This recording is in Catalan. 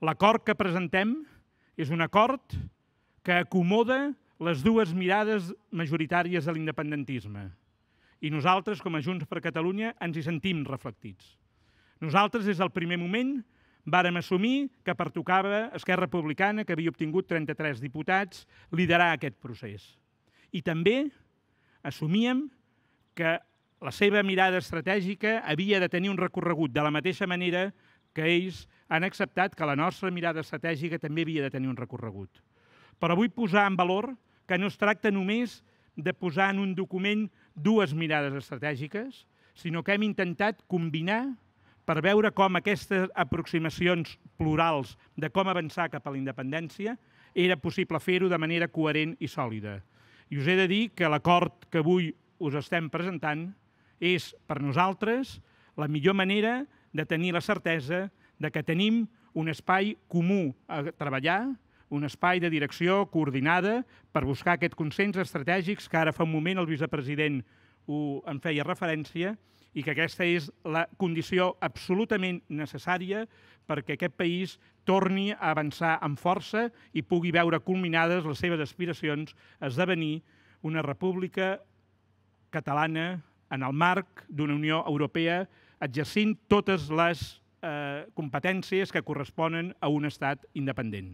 L'acord que presentem és un acord que acomoda les dues mirades majoritàries de l'independentisme. I nosaltres, com a Junts per Catalunya, ens hi sentim reflectits. Nosaltres, des del primer moment, vàrem assumir que pertocava Esquerra Republicana, que havia obtingut 33 diputats, liderar aquest procés. I també assumíem que la seva mirada estratègica havia de tenir un recorregut de la mateixa manera que que ells han acceptat que la nostra mirada estratègica també havia de tenir un recorregut. Però vull posar en valor que no es tracta només de posar en un document dues mirades estratègiques, sinó que hem intentat combinar per veure com aquestes aproximacions plurals de com avançar cap a la independència era possible fer-ho de manera coherent i sòlida. I us he de dir que l'acord que avui us estem presentant és, per nosaltres, la millor manera de de tenir la certesa de que tenim un espai comú a treballar, un espai de direcció coordinada per buscar aquest consens estratègics que ara fa un moment el vicepresident ho en feia referència i que aquesta és la condició absolutament necessària perquè aquest país torni a avançar amb força i pugui veure culminades les seves aspiracions a esdevenir una república catalana en el marc d'una Unió Europea exercint totes les eh, competències que corresponen a un estat independent.